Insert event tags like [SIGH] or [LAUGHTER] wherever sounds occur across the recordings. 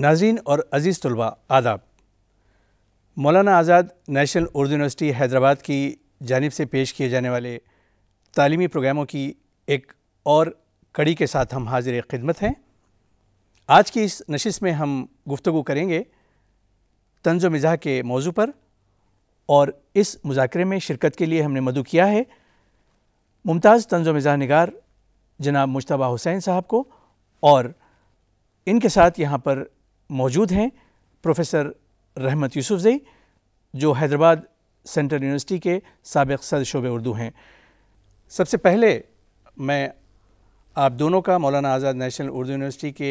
नाजीन और अज़ीज़ तलबा आदाब मौलाना आज़ाद नेशनल उर्दू यूनिवर्सिटी हैदराबाद की जानब से पेश किए जाने वाले तालीमी प्रोग्रामों की एक और कड़ी के साथ हम हाजिर खिदमत हैं आज की इस नशिस में हम गुफ्तु करेंगे तंज मज़ाह के मौजू पर और इस मुजाकरे में शिरकत के लिए हमने मदु किया है मुमताज़ तंज मज़ाह नगार जनाब मुशतबा हुसैन साहब को और इनके साथ यहाँ पर मौजूद हैं प्रोफेसर रहमत यूसुफई जो हैदराबाद सेंट्रल यूनिवर्सिटी के सबक सद शोब उर्दू हैं सबसे पहले मैं आप दोनों का मौलाना आज़ाद नेशनल उर्दू यूनिवर्सिटी के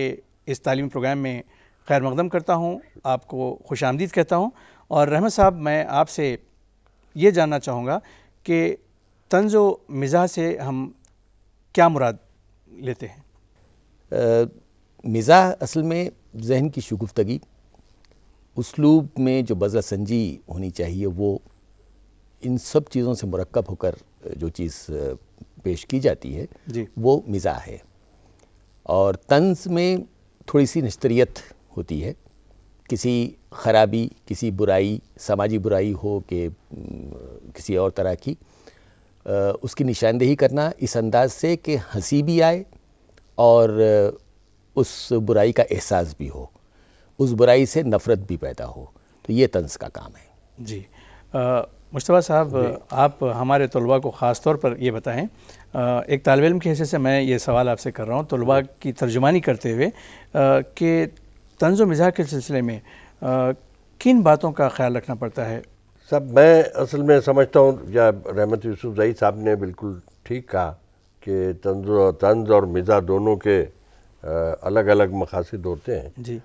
इस तलीम प्रोग्राम में खैर मकदम करता हूँ आपको खुश आमदीद कहता हूँ और रहमत साहब मैं आपसे ये जानना चाहूँगा कि तंज व मिज़ा से हम क्या मुराद लेते हैं मिजा असल में जहन की शगुफ्तगी उसलूब में जो बज़ा संजी होनी चाहिए वो इन सब चीज़ों से मरकब होकर जो चीज़ पेश की जाती है वो मिजा है और तंज में थोड़ी सी नश्तरीत होती है किसी खराबी किसी बुराई समाजी बुराई हो के किसी और तरह की उसकी निशानदेही करना इस अंदाज से कि हंसी भी आए और उस बुराई का एहसास भी हो उस बुराई से नफ़रत भी पैदा हो तो ये तंज का काम है जी मुशतबा साहब आप हमारे तलबा को ख़ास तौर पर ये बताएं आ, एक तालब इम के हिस्से से मैं ये सवाल आपसे कर रहा हूँ तलबा की तर्जुमानी करते हुए कि तंज मिजाज के सिलसिले में आ, किन बातों का ख्याल रखना पड़ता है सब मैं असल में समझता हूँ या रहमत यूसुफ जई साहब ने बिल्कुल ठीक कहा कि तंज तंज और मिज़ा दोनों के अलग अलग मकासद होते हैं जी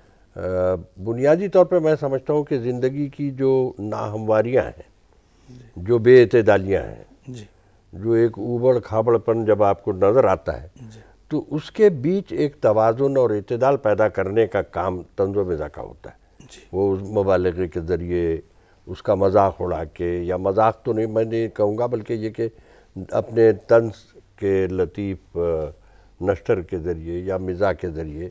बुनियादी तौर पर मैं समझता हूँ कि ज़िंदगी की जो नाहमवारियाँ हैं जो बेअतदालियाँ हैं जो एक उबड़ खाबड़पन जब आपको नज़र आता है तो उसके बीच एक तोज़ुन और इतदाल पैदा करने का काम तंज मजा का होता है वो उस मबालगे के ज़रिए उसका मजाक उड़ा के या मजाक तो नहीं मैं नहीं कहूँगा बल्कि ये कि अपने तंज के लतीफ़ नश्तर के ज़रिए या मिज़ा के ज़रिए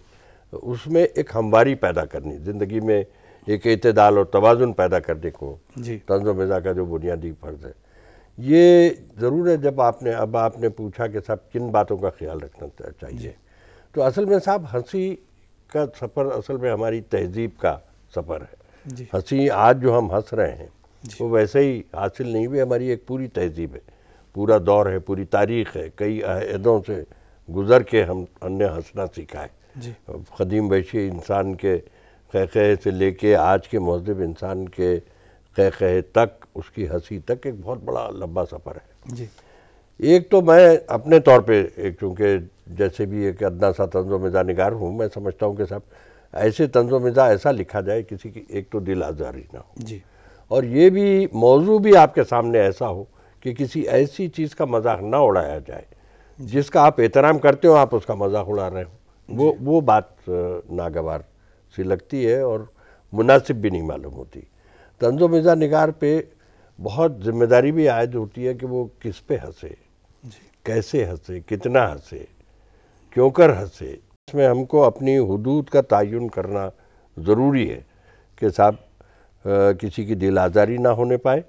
उसमें एक हमवारी पैदा करनी ज़िंदगी में एक अतदाल और तोज़ुन पैदा करने को तंज मिज़ा का जो बुनियादी फ़र्ज़ है ये ज़रूर है जब आपने अब आपने पूछा कि साहब किन बातों का ख्याल रखना चाहिए तो असल में साहब हंसी का सफ़र असल में हमारी तहजीब का सफ़र है हंसी आज जो हम हंस रहे हैं वो वैसे ही हासिल नहीं हुई हमारी एक पूरी तहजीब है पूरा दौर है पूरी तारीख़ है कई अहदों से गुज़र के हम हमने हंसना सीखा है कदीम वैशी इंसान के कह कहे से लेके आज के महजब इंसान के कह कहे तक उसकी हंसी तक एक बहुत बड़ा लंबा सफ़र है जी एक तो मैं अपने तौर पे एक चूँकि जैसे भी एक अदना सा तंजो मिज़ा निगार हूँ मैं समझता हूँ कि साहब ऐसे तंजो मिज़ा ऐसा लिखा जाए किसी की एक तो दिल आजारी ना हो जी और ये भी मौजू भी आपके सामने ऐसा हो कि किसी ऐसी चीज़ का मजाक ना उड़ाया जाए जिसका आप एहतराम करते हो आप उसका मजाक उड़ा रहे हो वो वो बात नागवार सी लगती है और मुनासिब भी नहीं मालूम होती तंजो मिजा निगार पे बहुत जिम्मेदारी भी आयद होती है कि वो किस पे हंसे कैसे हंसे कितना हंसे क्यों कर हंसे इसमें हमको अपनी हदूद का तयन करना ज़रूरी है कि साहब किसी की दिल आज़ारी ना होने पाए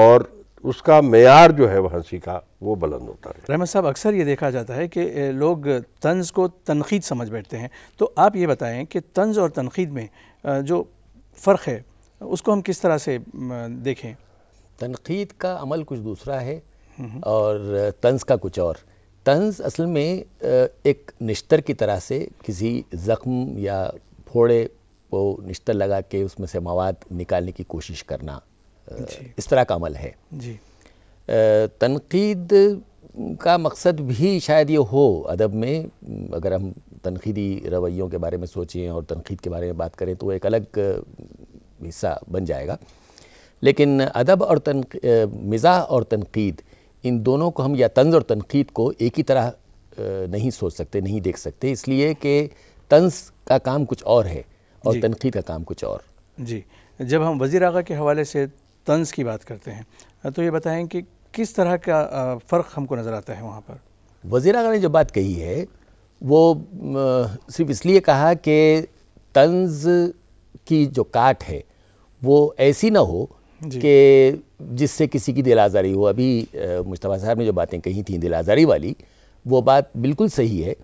और उसका मैार जो है वह हंसी का वो बुलंद होता है रहमत साहब अक्सर ये देखा जाता है कि लोग तंज को तनखीद समझ बैठते हैं तो आप ये बताएं कि तंज और तनखीद में जो फ़र्क है उसको हम किस तरह से देखें तनखीद का अमल कुछ दूसरा है हम्म। और तंज का कुछ और तंज असल में एक निश्तर की तरह से किसी ज़ख्म या फोड़े को निश्तर लगा के उसमें से मवाद निकालने की कोशिश करना इस तरह का अमल है जी तनकीद का मकसद भी शायद ये हो अदब में अगर हम तनकीदी रवैयों के बारे में सोचें और तनकीद के बारे में बात करें तो एक अलग हिस्सा बन जाएगा लेकिन अदब और तन मिजा और तनकीद इन दोनों को हम या तंज और तनकीद को एक ही तरह नहीं सोच सकते नहीं देख सकते इसलिए कि तंज का काम कुछ और है और तनकीद का काम कुछ और जी जब हम वज़ी के हवाले से तंज की बात करते हैं तो ये बताएं कि किस तरह का फ़र्क हमको नज़र आता है वहाँ पर वजीर अगर ने जो बात कही है वो सिर्फ इसलिए कहा कि तंज की जो काट है वो ऐसी ना हो कि जिससे किसी की दिल आज़ारी हो अभी मुशतबा साहब ने जो बातें कही थी दिल आज़ारी वाली वो बात बिल्कुल सही है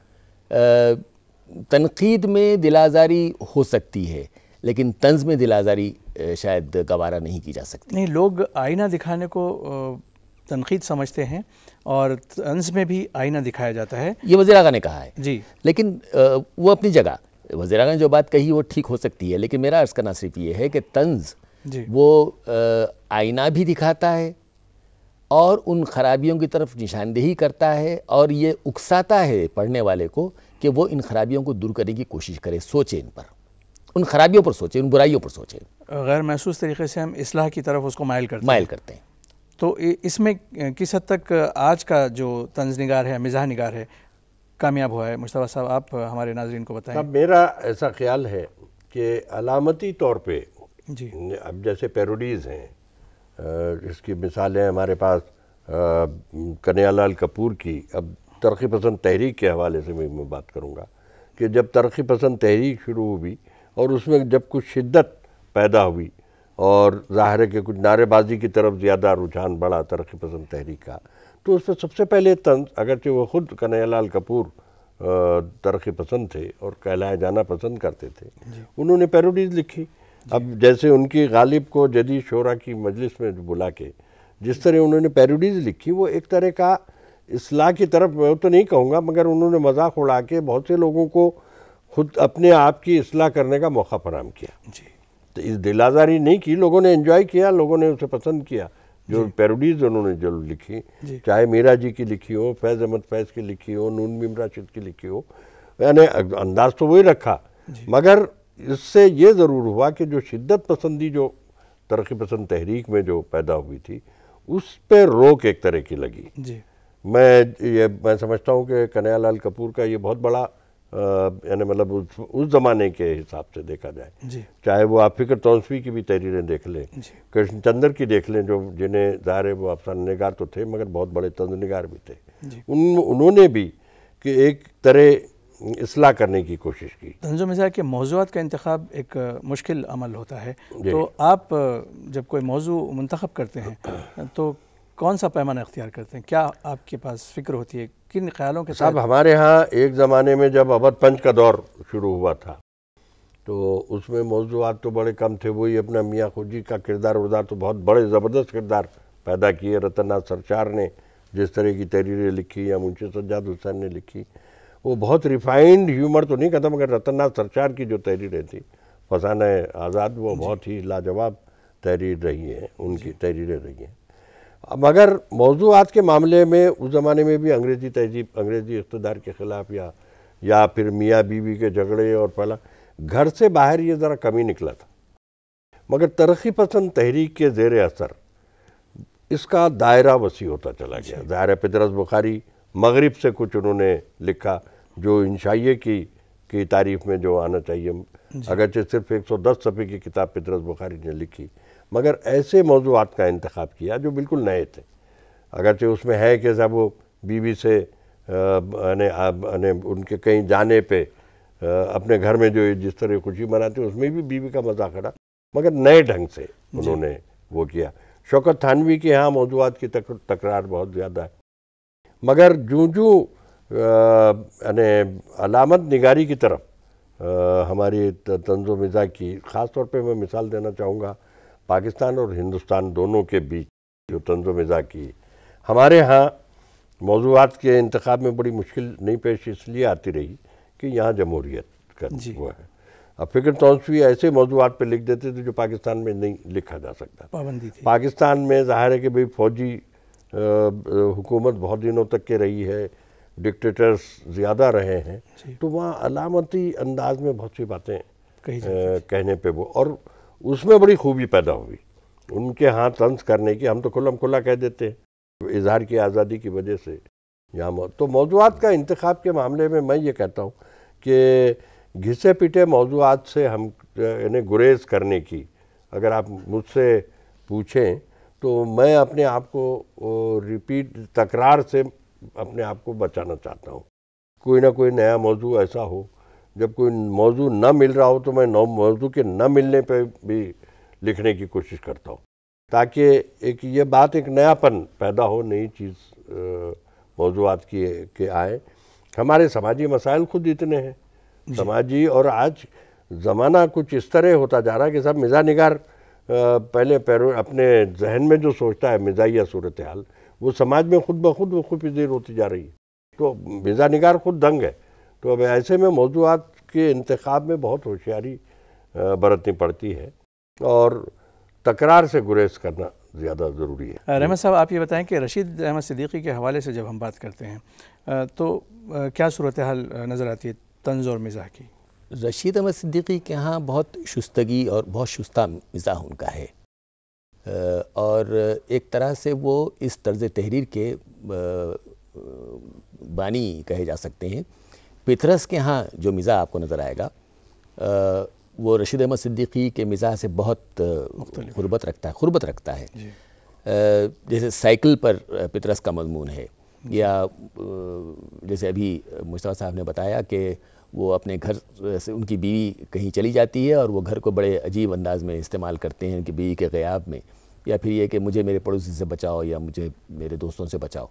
तनकीद में दिल आज़ारी हो सकती है लेकिन तंज में दिल आज़ारी शायद गवारा नहीं की जा सकती नहीं लोग आईना दिखाने को तनकीद समझते हैं और तंज में भी आईना दिखाया जाता है ये वजीर ने कहा है जी लेकिन वो अपनी जगह वजीर ने जो बात कही वो ठीक हो सकती है लेकिन मेरा अर्ज़ करना सिर्फ ये है कि तंज वो आईना भी दिखाता है और उन खराबियों की तरफ निशानदेही करता है और ये उकसाता है पढ़ने वाले को कि वो इन खराबियों को दूर करने की कोशिश करे सोचे इन पर उन खराबियों पर सोचे उन बुराइयों पर सोचे गैर महसूस तरीके से हम इसलाह की तरफ उसको मायल करते मायल करते हैं तो इसमें किस हद तक आज का जो तंज निगार है मिजाह निगार है कामयाब हुआ है मुशतबा साहब आप हमारे नाजरन को बताएं मेरा ऐसा ख्याल है कि अलामती तौर पे जी अब जैसे पैरोडीज़ हैं इसकी मिसालें हमारे पास कन्यालाल कपूर की अब तरक्की पसंद तहरीक के हवाले से भी मैं बात करूँगा कि जब तरक्की पसंद तहरीक शुरू हुई और उसमें जब कुछ शिद्दत पैदा हुई और ज़ाहिर है कि कुछ नारेबाजी की तरफ ज़्यादा रुझान बढ़ा तरक्की पसंद तहरीक का तो उसमें सबसे पहले तंज अगरचे वो ख़ुद कन्हैयालाल कपूर तरक्की पसंद थे और कहलाए जाना पसंद करते थे उन्होंने पैरोडीज लिखी अब जैसे उनकी गालिब को जदीद शोरा की मजलिस में बुला के जिस तरह उन्होंने पैरोडीज लिखी वो एक तरह का असलाह की तरफ मैं तो नहीं कहूँगा मगर उन्होंने मजाक उड़ा के बहुत से लोगों को खुद अपने आप की असलाह करने का मौका फराम किया जी तो इस दिलाजारी नहीं की लोगों ने एंजॉय किया लोगों ने उसे पसंद किया जो पैरोडीज उन्होंने जो लिखी चाहे मीरा जी की लिखी हो फैज़ अहमद फैज़ की लिखी हो नून मीम राशिद की लिखी हो मैंने अंदाज तो वही रखा मगर इससे ये ज़रूर हुआ कि जो शिद्दत पसंदी जो तरक्की पसंद तहरीक में जो पैदा हुई थी उस पर रोक एक तरह की लगी जी मैं ये मैं समझता हूँ कि कन्हैया लाल कपूर का ये बहुत बड़ा यानी मतलब उस, उस ज़माने के हिसाब से देखा जाए चाहे वो आप फिक्र तौसवी की भी तहरीरें देख लें कृष्णचंद्र की देख लें जो जिन्हें ज़ाहिर है वो अफसान नगार तो थे मगर बहुत बड़े तंज नगार भी थे उन उन्होंने भी कि एक तरह इसलाह करने की कोशिश की तंजो मिजा के मौजूद का इंतखब एक मुश्किल अमल होता है तो आप जब कोई मौजू मंतखब करते हैं तो कौन सा पैमाना अख्तियार करते हैं क्या आपके पास फिक्र होती है किन ख्यालों के साथ हमारे यहाँ एक ज़माने में जब अवध पंच का दौर शुरू हुआ था तो उसमें मौजूद तो बड़े कम थे वही अपना मियाँ खुजी का किरदार उरदार तो बहुत बड़े ज़बरदस्त किरदार पैदा किए नाथ सरचार ने जिस तरह की तहरीरें लिखी या मुंशी सज्जाद हुसैन ने लिखी वो बहुत रिफाइंड ह्यूमर तो नहीं कहता मगर रतननाथ सरचार की जो तहरीरें थी फसान आज़ाद वो बहुत ही लाजवाब तहरीर रही हैं उनकी तहरीरें रही हैं मगर मौजूद के मामले में उस ज़माने में भी अंग्रेज़ी तहजीब अंग्रेज़ी इकतदार के ख़िलाफ़ या या फिर मियाँ बीवी के झगड़े और फला घर से बाहर ये ज़रा कमी निकला था मगर तरक्की पसंद तहरीक के जेर असर इसका दायरा वसी होता चला गया दायरा पदरस बुखारी मगरब से कुछ उन्होंने लिखा जो इंशाइये की की तारीफ में जो आना चाहिए अगरचे सिर्फ 110 सफ़े की किताब पदरस बुखारी ने लिखी मगर ऐसे मौजूद का इंतखब किया जो बिल्कुल नए थे अगरचे उसमें है कि साहब वो बीवी से यानी उनके कहीं जाने पे अपने घर में जो जिस तरह खुशी मनाते उसमें भी बीवी का मजाक अड़ा मगर नए ढंग से उन्होंने वो किया शौकत थानवी के यहाँ मौजूद की तक, तकरार बहुत ज़्यादा है मगर जूँ जूँ यानी अलामत निगारी की तरफ आ, हमारी तंजो मिज़ा की ख़ास तौर पे मैं मिसाल देना चाहूँगा पाकिस्तान और हिंदुस्तान दोनों के बीच जो तंज मिज़ा की हमारे यहाँ मौजूद के इंतब में बड़ी मुश्किल नहीं पेश इसलिए आती रही कि यहाँ जमहूरीत का हुआ है अब फिक्र तो भी ऐसे मौजूद पर लिख देते थे जो पाकिस्तान में नहीं लिखा जा सकता पाबंदी थी पाकिस्तान में जाहिर है कि भाई फौजी हुकूमत बहुत दिनों तक के रही है डिक्टेटर्स ज़्यादा रहे हैं तो वहाँ अलामती अंदाज में बहुत सी बातें कहने पर वो और उसमें बड़ी खूबी पैदा हुई उनके हाथ तंज करने की हम तो खुलम खुला कह देते हैं इजहार की आज़ादी की वजह से यहाँ तो मौजूद का इंतखब के मामले में मैं ये कहता हूँ कि घिसे पिटे मौजूद से हम इन्हें गुरेज करने की अगर आप मुझसे पूछें तो मैं अपने आप को रिपीट तकरार से अपने आप को बचाना चाहता हूँ कोई ना कोई नया मौजू ऐसा हो जब कोई मौजू ना मिल रहा हो तो मैं नौ मौजू के न मिलने पर भी लिखने की कोशिश करता हूँ ताकि एक ये बात एक नयापन पैदा हो नई चीज़ मौजूद की के आए हमारे समाजी मसाइल खुद इतने हैं समाजी और आज ज़माना कुछ इस तरह होता जा रहा है कि सब मिज़ा निगार पहले पैरो अपने जहन में जो सोचता है मिज़ाइया सूरत हाल वो समाज में खुद ब खुद वो खुद पजीर होती जा रही है तो मिज़ा निगार खुद दंग है तो अब ऐसे में मौजूद के इंतखब में बहुत होशियारी बरतनी पड़ती है और तकरार से गुरेज करना ज़्यादा ज़रूरी है रहमत साहब आप ये बताएं कि रशीद अहमद सिद्दीकी के हवाले से जब हम बात करते हैं तो क्या सूरत हाल नज़र आती है तंज और मिजा की रशीद अहमद सिद्दीकी के यहाँ बहुत शुस्तगी और बहुत शुस्ता मिजा उनका है और एक तरह से वो इस तर्ज़ तहरीर के बानी कहे जा सकते हैं पितरस के यहाँ जो मिज़ा आपको नज़र आएगा आ, वो रशीद अहमद सिद्दीकी के मिज़ा से बहुत गुरबत रखता है गुरबत रखता है आ, जैसे साइकिल पर पितरस का मजमून है या जैसे अभी मुश्ता साहब ने बताया कि वो अपने घर से उनकी बीवी कहीं चली जाती है और वो घर को बड़े अजीब अंदाज में इस्तेमाल करते हैं उनकी बीवी के गयाब में या फिर ये कि मुझे मेरे पड़ोसी से बचाओ या मुझे मेरे दोस्तों से बचाओ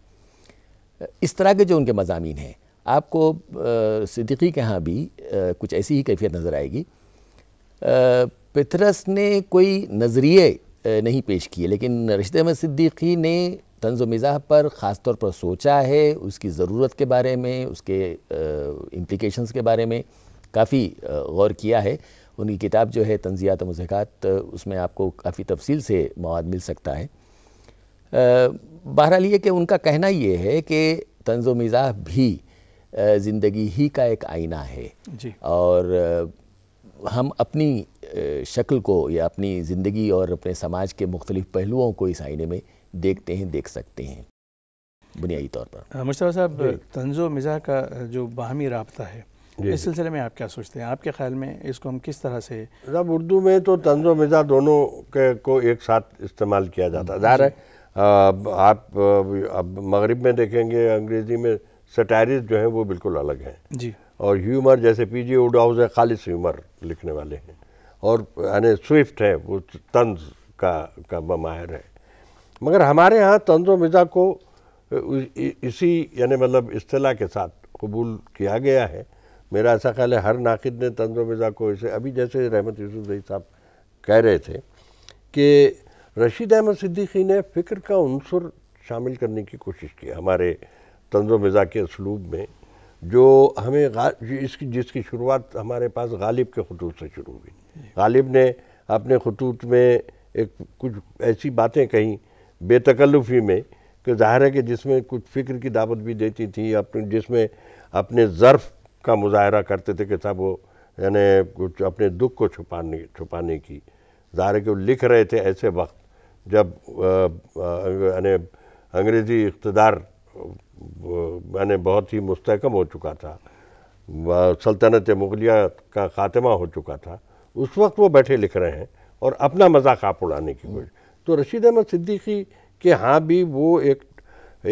इस तरह के जो उनके मजामी हैं आपको सिद्दीकी के यहाँ भी कुछ ऐसी ही कैफियत नज़र आएगी पथरस ने कोई नज़रिए नहीं पेश किए लेकिन रशीद अहमद सिद्दीकी ने तंज मिज़ाह पर ख़ास तौर पर सोचा है उसकी ज़रूरत के बारे में उसके इम्प्लिकेशंस के बारे में काफ़ी गौर किया है उनकी किताब जो है तंजियात मज़हक़ात उसमें आपको काफ़ी तफसील से मवाद मिल सकता है बहरहाल ये कि उनका कहना ये है कि तंज मिज़ाह भी ज़िंदगी ही का एक आईना है जी। और हम अपनी शक्ल को या अपनी ज़िंदगी और अपने समाज के मुख्तलिफ पहलुओं को इस आईने में देखते हैं देख सकते हैं बुनियादी तौर पर मुश्तफ़ा साहब तंजो मिज़ा का जो बाहमी रबता है इस सिलसिले में आप क्या सोचते हैं आपके ख्याल में इसको हम किस तरह से जब उर्दू में तो तंजो मिज़ा दोनों के को एक साथ इस्तेमाल किया जाता है ज़ाहिर है आप अब मगरब में देखेंगे अंग्रेज़ी में सटायरिस्ट जो है वो बिल्कुल अलग हैं जी और ह्यूमर जैसे पी जी उडाउज है खालिश ह्यूमर लिखने वाले हैं और यानी स्विफ्ट है वो तंज का का बमाहिर है मगर हमारे यहाँ तंज मिज़ा को इसी यानी मतलब अतला के साथ कबूल किया गया है मेरा ऐसा ख्याल है हर नाकिद ने तंज मिज़ा को इसे अभी जैसे रहमत यूसुफ साहब कह रहे थे कि रशीद अहमद सिद्दीकी ने फ़िक्र का अनसर शामिल करने की कोशिश की हमारे तंज मिज़ा के इसलूब में जो हमें इसकी जिसकी शुरुआत हमारे पास गालिब के खतूत से शुरू हुई गालिब ने अपने खतूत में एक कुछ ऐसी बातें कहीं बेतकल्लुफ़ी में कि ज़ाहिर है कि जिसमें कुछ फ़िक्र की दावत भी देती थी अपने जिसमें अपने ज़र्फ़ का मुजाहरा करते थे कि साहब वो यानी कुछ अपने दुख को छुपाने छुपाने की ज़ाहिर है कि वो लिख रहे थे ऐसे वक्त जब यानी अंग्रेज़ी इकतदार मैंने बहुत ही मुस्तकम हो चुका था सल्तनत मुगलिया का खात्मा हो चुका था उस वक्त वो बैठे लिख रहे हैं और अपना मजाक आप उड़ाने की कोशिश तो रशीद अहमद सिद्दीकी के हाँ भी वो एक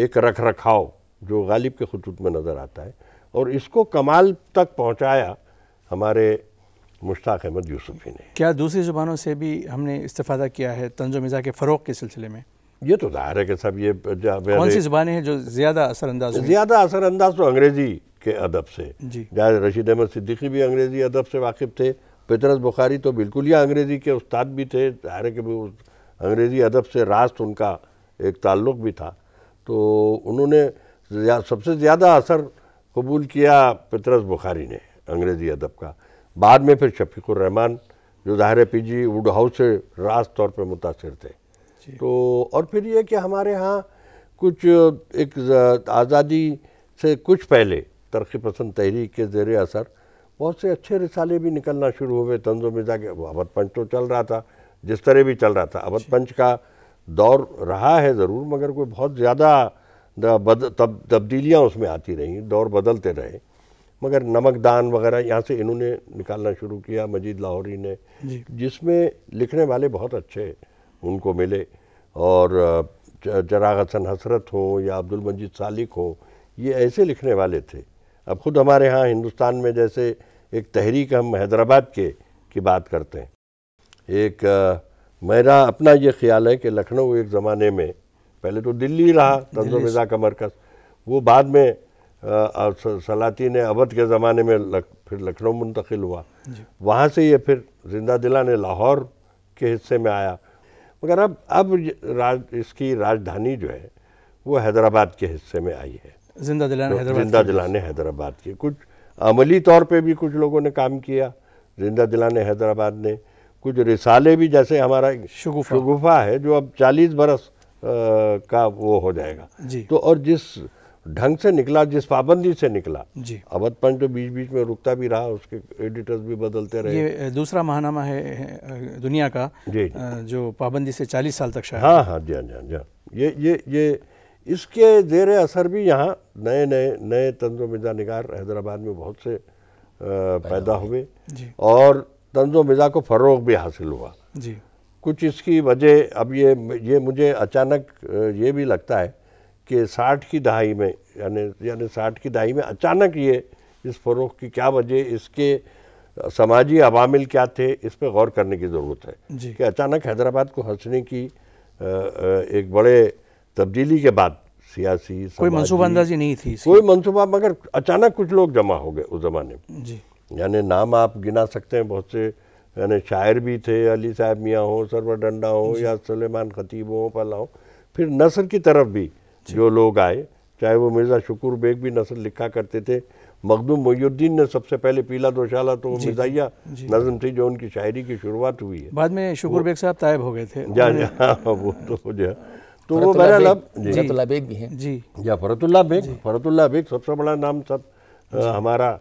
एक रख रखाव जो गालिब के खतूत में नज़र आता है और इसको कमाल तक पहुँचाया हमारे मुश्ताक अहमद यूसुफी ने क्या दूसरी ज़ुबानों से भी हमने इस्ता किया है तंजो मिज़ा के फ़रोग के सिलसिले में ये तो जाहिर है कि सब ये कौन सी जबानें हैं जो ज़्यादा असरअंदाज ज़्यादा असरअंदाज तो अंग्रेज़ी के अदब से जी रशीद अहमद सिद्दीकी भी अंग्रेज़ी अदब से वाकिफ़ थे पितरस बुखारी तो बिल्कुल ही अंग्रेज़ी के उस्ताद भी थे जाहिर है कि अंग्रेज़ी अदब से रास्त उनका एक ताल्लुक भी था तो उन्होंने सबसे ज़्यादा असर कबूल किया पितरस बुखारी ने अंग्रेज़ी अदब का बाद में फिर शफीकुर रहमान जो ज़ाहिर पी जी वुड हाउस से रास्त तौर पर मुतासर थे तो और फिर ये कि हमारे यहाँ कुछ एक आज़ादी से कुछ पहले तरक्की पसंद तहरीक के ज़ेर असर बहुत से अच्छे रिसाले भी निकलना शुरू हो गए तंजो मिर्जा के अवध पंच तो चल रहा था जिस तरह भी चल रहा था अवध पंच का दौर रहा है ज़रूर मगर कोई बहुत ज़्यादा तब तब्दीलियाँ उसमें आती रहीं दौर बदलते रहे मगर नमक दान वगैरह यहाँ से इन्होंने निकालना शुरू किया मजीद लाहौरी ने जिसमें लिखने वाले बहुत अच्छे उनको मिले और जराग हसन हसरत हों या अब्दुल मजीद सालिक हों ये ऐसे लिखने वाले थे अब ख़ुद हमारे यहाँ हिंदुस्तान में जैसे एक तहरीक हम हैदराबाद के की बात करते हैं एक मेरा अपना ये ख्याल है कि लखनऊ एक ज़माने में पहले तो दिल्ली रहा तंजो मिज़ा का मरकज़ वो बाद में सलातीन अवध के ज़माने में लख, फिर लखनऊ मुंतकिल हुआ वहाँ से ये फिर जिंदा दिला ने लाहौर के हिस्से में आया मगर अब अब राज इसकी राजधानी जो है वो हैदराबाद के हिस्से में आई है जिंदा दिलाने तो हैदराबाद जिंदा दिलाने हैदराबाद की कुछ अमली तौर पे भी कुछ लोगों ने काम किया जिंदा दिलाने हैदराबाद ने कुछ रिसाले भी जैसे हमारा शगुफा, है जो अब 40 बरस आ, का वो हो जाएगा तो और जिस ढंग से निकला जिस पाबंदी से निकला जी अवध पंच तो बीच बीच में रुकता भी रहा उसके एडिटर्स भी बदलते रहे ये दूसरा महानामा है दुनिया का जी जो पाबंदी से चालीस साल तक शायद हाँ हाँ जी हाँ जी हाँ जी हाँ। ये ये ये इसके जेर असर भी यहाँ नए नए नए तंजो मिजा निगार हैदराबाद में बहुत से आ, पैदा हुए और तंजो मिजा को फ़रोग भी हासिल हुआ जी कुछ इसकी वजह अब ये ये मुझे अचानक ये भी लगता है कि साठ की दहाई में यानी यानी साठ की दहाई में अचानक ये इस फरोख की क्या वजह इसके समाजी अवामिल क्या थे इस पर गौर करने की ज़रूरत है कि अचानक हैदराबाद को हंसने की एक बड़े तब्दीली के बाद सियासी कोई मनसूबा अंदाजी नहीं थी कोई मनसूबा मगर अचानक कुछ लोग जमा हो गए उस ज़माने में यानी नाम आप गिना सकते हैं बहुत से यानी शायर भी थे अली साहब मियाँ हों सरवर डंडा हों या सलेमान खतीब हों फला हो फिर नसर की तरफ भी जो लोग आए चाहे वो मिर्ज़ा शकूर बेग भी नसर लिखा करते थे मखदूम मोहुद्दीन ने सबसे पहले पीला दोशाला तो मिर्जाइया नज़म थी जो उनकी शायरी की शुरुआत हुई है बाद में शुक्र बेग साहब तायब हो गए थे जा जा हाँ, वो तो जो तो वो बहरहाल लब बेग भी हैं जी या फरतुल्ला बेग फरतुल्ला बेग सबसे बड़ा नाम सब हमारा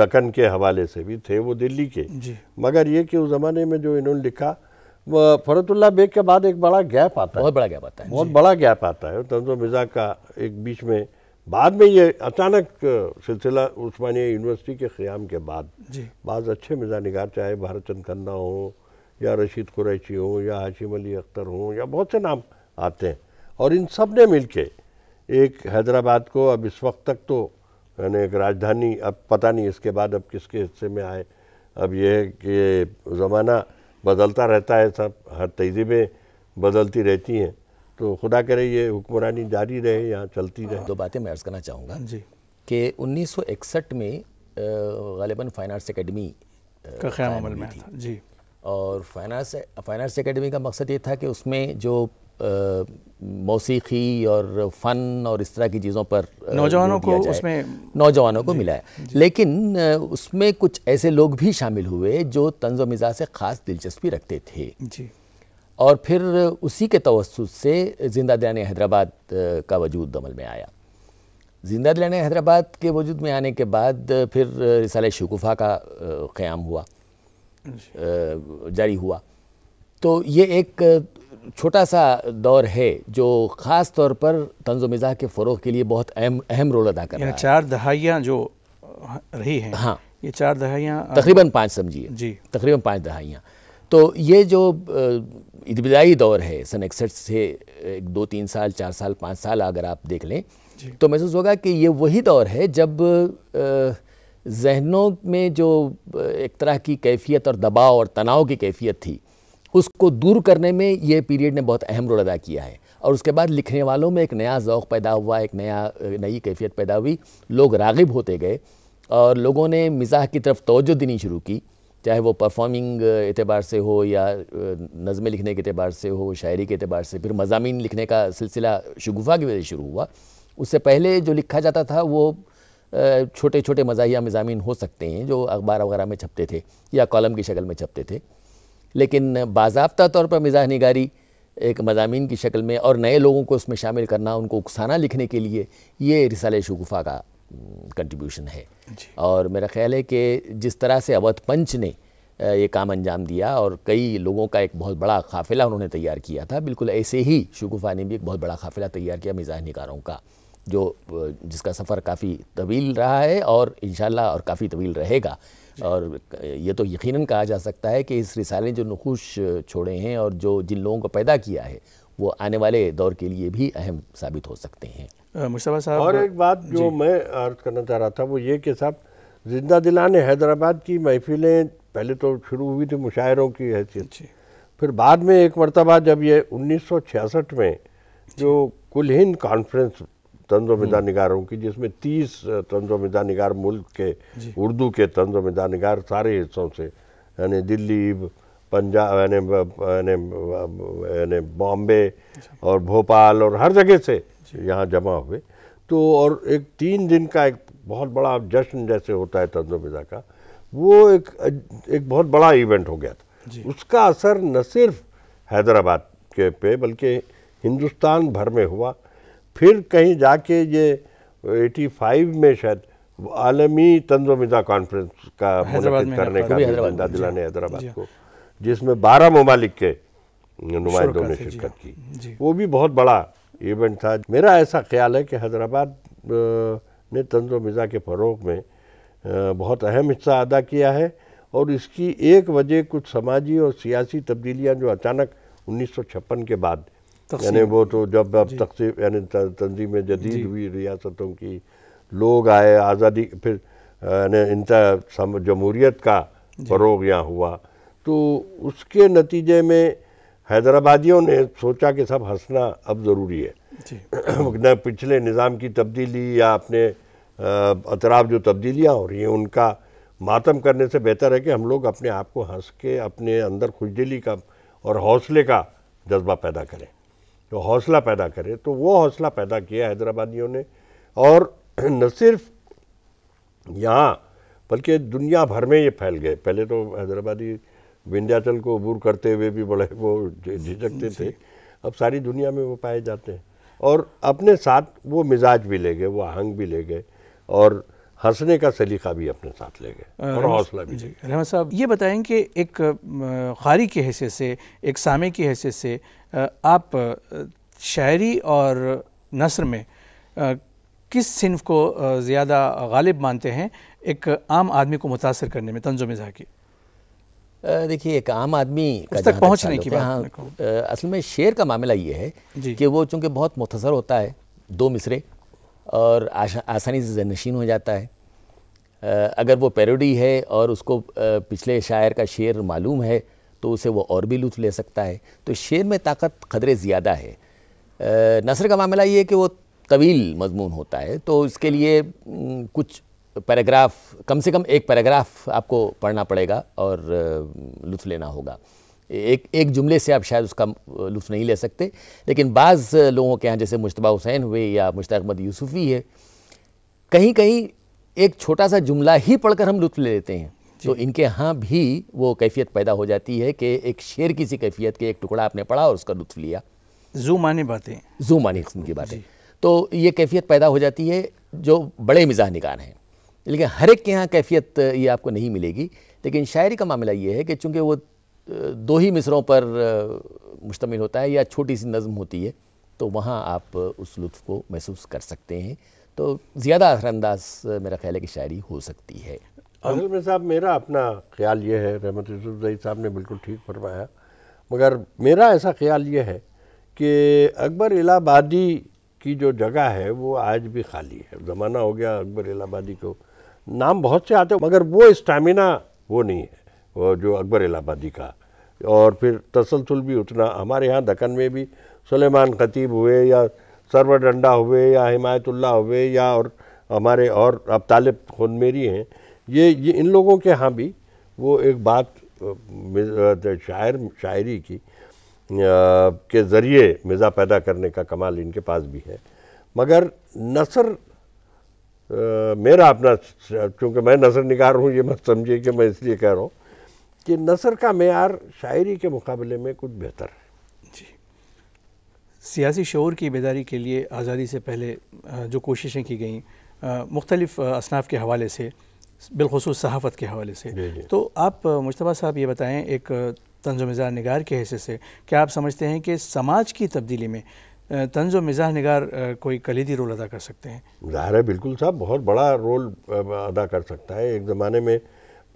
दखन के हवाले से भी थे वो दिल्ली के मगर ये कि उस ज़माने में जो इन्होंने लिखा फरतुल्ला बेग के बाद एक बड़ा गैप आता है बहुत बड़ा गैप आता है बहुत बड़ा गैप आता है तंजो मिजा का एक बीच में बाद में ये अचानक सिलसिला उस्मानिया यूनिवर्सिटी के क़्याम के बाद बाज़ अच्छे मिजा निगार चाहे भारत चंद खन्ना हों या रशीद कुरैची हों या हाशिम अली अख्तर हों या बहुत से नाम आते हैं और इन सब ने मिल के एक हैदराबाद को अब इस वक्त तक तो यानी एक राजधानी अब पता नहीं इसके बाद अब किसके हिस्से में आए अब यह है कि ज़माना बदलता रहता है सब हर तहजीबें बदलती रहती हैं तो खुदा करे ये हुक्मरानी जारी रहे या चलती रहे दो बातें मैं अर्ज़ करना चाहूँगा जी कि 1961 में गालिबा फाइन आर्ट्स अकेडमी का ख्याल में था जी और fine arts fine arts academy का मकसद ये था कि उसमें जो मौसीकी और फ़न और इस तरह की चीज़ों पर नौजवानों को उसमें नौजवानों को मिलाया लेकिन उसमें कुछ ऐसे लोग भी शामिल हुए जो तंज मिजाज से ख़ास दिलचस्पी रखते थे और फिर उसी के तवस से जिंदा दिलाने हैदराबाद का वजूद अमल में आया जिंदा दिलाने हैदराबाद के वजूद में आने के बाद फिर रिसाल शगुफ़ा का क़्याम हुआ जारी हुआ तो ये एक छोटा सा दौर है जो ख़ास तौर पर तंज मिज़ाह के फ़रोग के लिए बहुत अहम अहम रोल अदा कर रहा है चार दहाइयाँ जो हाँ, रही हैं हाँ ये चार दहाइयाँ तकरीबन पाँच समझिए जी तकरीबन पाँच दहाइयाँ तो ये जो इब्तदाई दौर है सन इकसठ से एक दो तीन साल चार साल पाँच साल अगर आप देख लें तो महसूस होगा कि ये वही दौर है जब जहनों में जो एक तरह की कैफियत और दबाव और तनाव की कैफियत थी उसको दूर करने में ये पीरियड ने बहुत अहम रोल अदा किया है और उसके बाद लिखने वालों में एक नया ओक़ पैदा हुआ एक नया नई कैफियत पैदा हुई लोग रागिब होते गए और लोगों ने मिजाह की तरफ तोज्जो देनी शुरू की चाहे वो परफॉर्मिंग एतबार से हो या नज़में लिखने के अतबार से हो शायरी के अतबार से फिर मजामी लिखने का सिलसिला शगुफ़ा की वजह से शुरू हुआ उससे पहले जो लिखा जाता था वो छोटे छोटे मजाया मजामी हो सकते हैं जो अखबार वगैरह में छपते थे या कॉलम की शक्ल में छपते थे लेकिन बाबा तौर पर मिजाह निगारी एक मजामी की शक्ल में और नए लोगों को उसमें शामिल करना उनको उकसाना लिखने के लिए ये रिसाल शगुफ़ा का कंट्रीब्यूशन है और मेरा ख्याल है कि जिस तरह से अवध पंच ने ये काम अंजाम दिया और कई लोगों का एक बहुत बड़ा काफ़िला उन्होंने तैयार किया था बिल्कुल ऐसे ही शगुफ़ा ने भी एक बहुत बड़ा काफ़िला तैयार किया मिजाह निगारों का जो जिसका सफ़र काफ़ी तवील रहा है और इन और काफ़ी तवील रहेगा और ये तो यकीनन कहा जा सकता है कि इस रिसाले जो नखुश छोड़े हैं और जो जिन लोगों को पैदा किया है वो आने वाले दौर के लिए भी अहम साबित हो सकते हैं मुशतबा साहब और एक बात जो मैं अर्ज करना चाह रहा था वो ये कि साहब जिंदा दिला ने हैदराबाद की महफिलें पहले तो शुरू हुई थी मुशायरों की हैसियत से फिर बाद में एक मरतबा जब ये 1966 में जो कुल हिंद कॉन्फ्रेंस तंजोमिदा निगारों की जिसमें तीस तंजोमिदा निगार मुल्क के उर्दू के तंजोमिदा निगार सारे हिस्सों से यानी दिल्ली पंजाब यानी यानी बॉम्बे और भोपाल और हर जगह से यहाँ जमा हुए तो और एक तीन दिन का एक बहुत बड़ा जश्न जैसे होता है तंजोमिदा का वो एक एक बहुत बड़ा इवेंट हो गया था उसका असर न सिर्फ हैदराबाद के पे बल्कि हिंदुस्तान भर में हुआ फिर कहीं जाके ये 85 में शायद आलमी तंजोमिदा कॉन्फ्रेंस का मुनद करने का बंदा दिलाने हाँ। हैदराबाद हाँ। को जिसमें बारह ममालिक के नुमाइंदों ने शिरकत हाँ। की वो भी बहुत बड़ा इवेंट था मेरा ऐसा ख्याल है कि हैदराबाद ने तंजोमिदा के फ़रोग में बहुत अहम हिस्सा अदा किया है और इसकी एक वजह कुछ समाजी और सियासी तब्दीलियाँ जो अचानक उन्नीस के बाद यानी वो तो जब अब तकसीम यानी तंजीम जदीद हुई रियासतों की लोग आए आज़ादी फिर यानी इनका जमहूरीत का फ़रोग यहाँ हुआ तो उसके नतीजे में हैदराबादियों ने सोचा कि सब हंसना अब ज़रूरी है [CLEARS THROAT] न पिछले निज़ाम की तब्दीली या अपने अतराब जो तब्दीलियाँ हो रही हैं उनका मातम करने से बेहतर है कि हम लोग अपने आप को हंस के अपने अंदर खुशदिली का और हौसले का जज्बा पैदा करें तो हौसला पैदा करे तो वो हौसला पैदा किया हैदराबादियों ने और [CLEARS THROAT] न सिर्फ यहाँ बल्कि दुनिया भर में ये फैल गए पहले तो हैदराबादी विंध्याचल को अबूर करते हुए भी बड़े वो झिझकते थे अब सारी दुनिया में वो पाए जाते हैं और अपने साथ वो मिजाज भी ले गए वो आहंग भी ले गए और हंसने का सलीका भी अपने साथ ले गए और हौसला भी रहमा साहब ये बताएं कि एक खारी की हैसियत से एक सामे की हैसियत से आप शायरी और नसर में किस सिनफ को ज़्यादा गालिब मानते हैं एक आम आदमी को मुतासर करने में तंजो मिजा की देखिए एक आम आदमी का तक पहुँचने की बात हाँ, असल में शेर का मामला ये है कि वो चूँकि बहुत मुख्तर होता है दो मिसरे और आशा आसानी से जनशीन हो जाता है अगर वो पैरोडी है और उसको पिछले शायर का शेर मालूम है तो उसे वो और भी लुत्फ ले सकता है तो शेर में ताकत कदरे ज़्यादा है नसर का मामला ये है कि वो तवील मजमून होता है तो इसके लिए कुछ पैराग्राफ कम से कम एक पैराग्राफ आपको पढ़ना पड़ेगा और लुत्फ लेना होगा एक एक जुमले से आप शायद उसका लुत्फ नहीं ले सकते लेकिन बाज़ लोगों के यहाँ जैसे मुशतबा हुसैन हुए या मुश्ताक अहमद यूसुफ़ी है कहीं कहीं एक छोटा सा जुमला ही पढ़कर हम लुत्फ ले लेते हैं तो इनके यहाँ भी वो कैफियत पैदा हो जाती है कि एक शेर की सी कैफियत के एक टुकड़ा आपने पढ़ा और उसका लुत्फ लिया जू मानी बातें जू मानी किस्म की बातें तो ये कैफियत पैदा हो जाती है जो बड़े मिजाह निगार हैं लेकिन हर एक के यहाँ कैफियत ये आपको नहीं मिलेगी लेकिन शायरी का मामला ये है कि चूँकि वो दो ही मिसरों पर मुश्तमिल होता है या छोटी सी नज़म होती है तो वहाँ आप उस लुत्फ़ को महसूस कर सकते हैं तो ज़्यादा असरानंदाज मेरा ख्याल है कि शायरी हो सकती है असल साहब मेरा अपना ख्याल ये है रहमत यूसुफई साहब ने बिल्कुल ठीक फरमाया मगर मेरा ऐसा ख्याल ये है कि अकबर इलाहाबादी की जो जगह है वो आज भी खाली है ज़माना हो गया अकबर इलाहाबादी को नाम बहुत से आते मगर वो स्टैमिना वो नहीं है जो अकबर इलाहाबादी का और फिर तसलसल भी उतना हमारे यहाँ दक्कन में भी सुलेमान खतीब हुए या सरवर डंडा हुए या हिमायतुल्ला हुए या और हमारे और अब तालिब मेरी हैं ये ये इन लोगों के यहाँ भी वो एक बात शायर शायरी की आ, के ज़रिए मिज़ा पैदा करने का कमाल इनके पास भी है मगर नसर आ, मेरा अपना चूँकि मैं नसर निकार हूँ ये मत समझिए कि मैं इसलिए कह रहा हूँ कि नसर का मैार शायरी के मुकाबले में कुछ बेहतर है जी सियासी शोर की बेदारी के लिए आज़ादी से पहले जो कोशिशें की गई मुख्तलिफ़ असनाफ के हवाले से बिलखसूस सहाफ़त के हवाले से तो आप मुशतबा साहब ये बताएं एक तंज मज़ार नगार के हिस्से से क्या आप समझते हैं कि समाज की तब्दीली में तंज मज़ाह नगार कोई कलीदी रोल अदा कर सकते हैं ज़ाहिर है बिल्कुल साहब बहुत बड़ा रोल अदा कर सकता है एक ज़माने में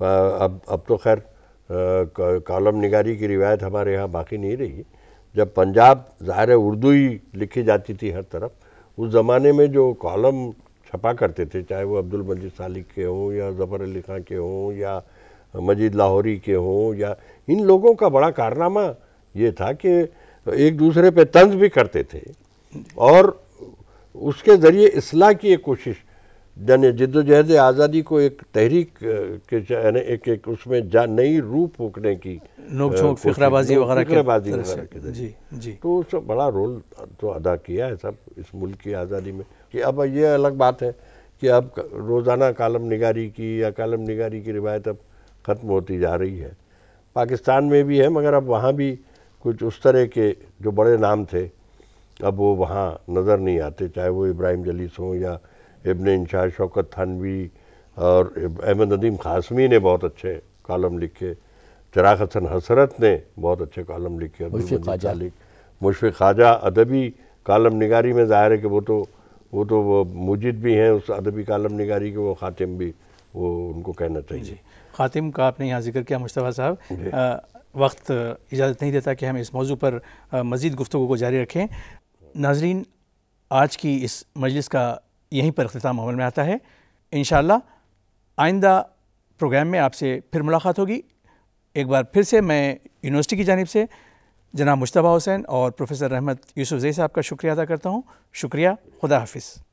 अब अब तो खैर कॉलम निगारी की रिवायत हमारे यहाँ बाकी नहीं रही जब पंजाब ज़ाहिर उर्दू ही लिखी जाती थी हर तरफ उस ज़माने में जो कॉलम छपा करते थे चाहे वो अब्दुल मजीद सालिक के हों या ज़फ़र अली खां के हों या मजीद लाहौरी के हों या इन लोगों का बड़ा कारनामा ये था कि एक दूसरे पे तंज भी करते थे और उसके ज़रिए असलाह की एक कोशिश यानी जद्दोजहद आज़ादी को एक तहरीक के यानी एक एक उसमें जा नई रूप फूकने की नोकझोंक वगैरह के जी जी तो उसका बड़ा रोल तो अदा किया है सब इस मुल्क की आज़ादी में कि अब ये अलग बात है कि अब रोज़ाना कालम निगारी की या कालम निगारी की रिवायत अब ख़त्म होती जा रही है पाकिस्तान में भी है मगर अब वहाँ भी कुछ उस तरह के जो बड़े नाम थे अब वो वहाँ नज़र नहीं आते चाहे वो इब्राहिम जलीस हों या इबन इंशा शौकत थानवी और अहमद नदीम खासमी ने बहुत अच्छे कॉलम लिखे चराग हसन हसरत ने बहुत अच्छे कॉलम लिखे मुशफ़ ख्वाजा अदबी कॉलम निगारी में ज़ाहिर है कि वो तो वो तो वो मुजिद भी हैं उस अदबी कॉलम निगारी के वो ख़ातिम भी वो उनको कहना चाहिए ख़ातिम का आपने यहाँ जिक्र किया मुशतफ़ा साहब वक्त इजाज़त नहीं देता कि हम इस मौजू पर मज़ीद गुफ्तु को जारी रखें नाजरीन आज की इस मजलिस का यहीं पर अख्ताम अमल में आता है इन आइंदा प्रोग्राम में आपसे फिर मुलाकात होगी एक बार फिर से मैं यूनिवर्सिटी की जानब से जनाब मुशतबा हुसैन और प्रोफेसर रहमत यूसुफ़ जई साहब का शुक्रिया अदा करता हूँ शुक्रिया खुदा हाफिज़